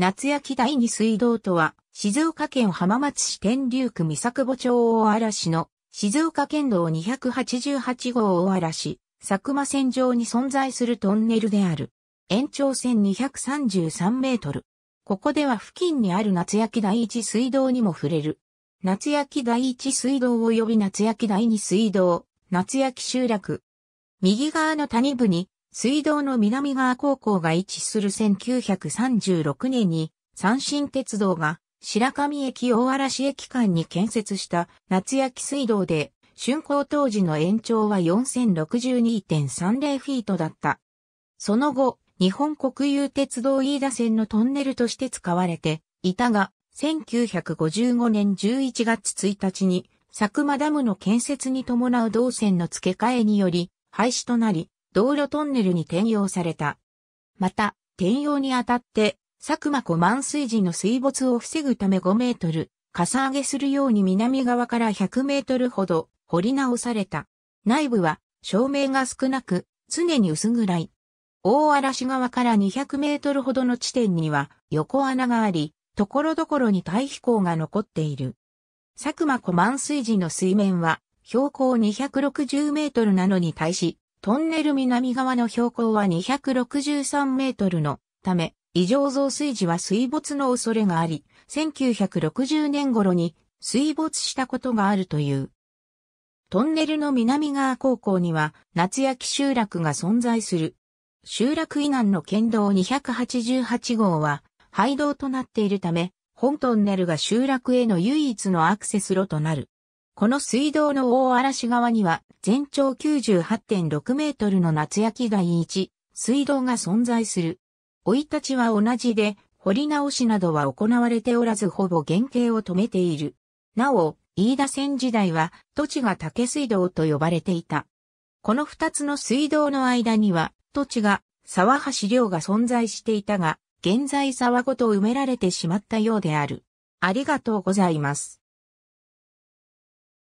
夏焼第二水道とは、静岡県浜松市天竜区三作墓町大嵐の、静岡県道288号大嵐、佐久間線上に存在するトンネルである。延長線233メートル。ここでは付近にある夏焼第一水道にも触れる。夏焼第一水道及び夏焼第二水道、夏焼集落。右側の谷部に水道の南側高校が位置する1936年に、三新鉄道が白神駅大嵐駅間に建設した夏焼水道で、竣工当時の延長は4062.30フィートだった。その後、日本国有鉄道飯田線のトンネルとして使われていたが、1955年11月1日に、佐久間ダムの建設に伴う動線の付け替えにより、廃止となり、道路トンネルに転用された。また、転用にあたって、佐久間湖満水時の水没を防ぐため5メートル、かさ上げするように南側から100メートルほど掘り直された。内部は照明が少なく、常に薄暗い。大嵐側から200メートルほどの地点には横穴があり、ところどころに堆肥港が残っている。佐久間湖満水時の水面は標高260メートルなのに対し、トンネル南側の標高は263メートルのため、異常増水時は水没の恐れがあり、1960年頃に水没したことがあるという。トンネルの南側高校には夏焼集落が存在する。集落以南の県道288号は廃道となっているため、本トンネルが集落への唯一のアクセス路となる。この水道の大嵐側には全長98.6メートルの夏焼第一水道が存在する。老い立ちは同じで、掘り直しなどは行われておらずほぼ原型を止めている。なお、飯田線時代は土地が竹水道と呼ばれていた。この二つの水道の間には土地が沢橋梁が存在していたが、現在沢ごと埋められてしまったようである。ありがとうございます。